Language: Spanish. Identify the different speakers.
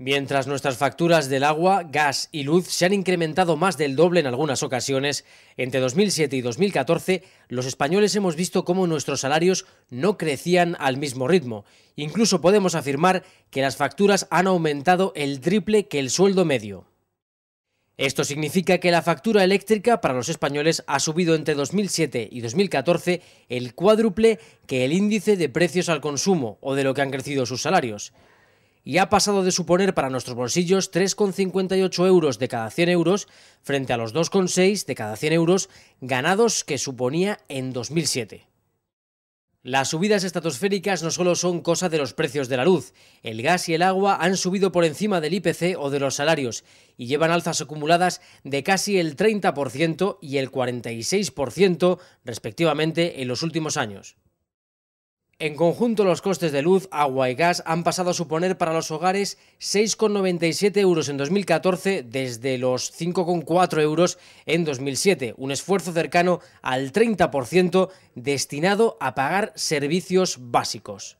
Speaker 1: Mientras nuestras facturas del agua, gas y luz se han incrementado más del doble en algunas ocasiones, entre 2007 y 2014 los españoles hemos visto cómo nuestros salarios no crecían al mismo ritmo. Incluso podemos afirmar que las facturas han aumentado el triple que el sueldo medio. Esto significa que la factura eléctrica para los españoles ha subido entre 2007 y 2014 el cuádruple que el índice de precios al consumo o de lo que han crecido sus salarios y ha pasado de suponer para nuestros bolsillos 3,58 euros de cada 100 euros frente a los 2,6 de cada 100 euros ganados que suponía en 2007. Las subidas estratosféricas no solo son cosa de los precios de la luz, el gas y el agua han subido por encima del IPC o de los salarios y llevan alzas acumuladas de casi el 30% y el 46% respectivamente en los últimos años. En conjunto, los costes de luz, agua y gas han pasado a suponer para los hogares 6,97 euros en 2014 desde los 5,4 euros en 2007, un esfuerzo cercano al 30% destinado a pagar servicios básicos.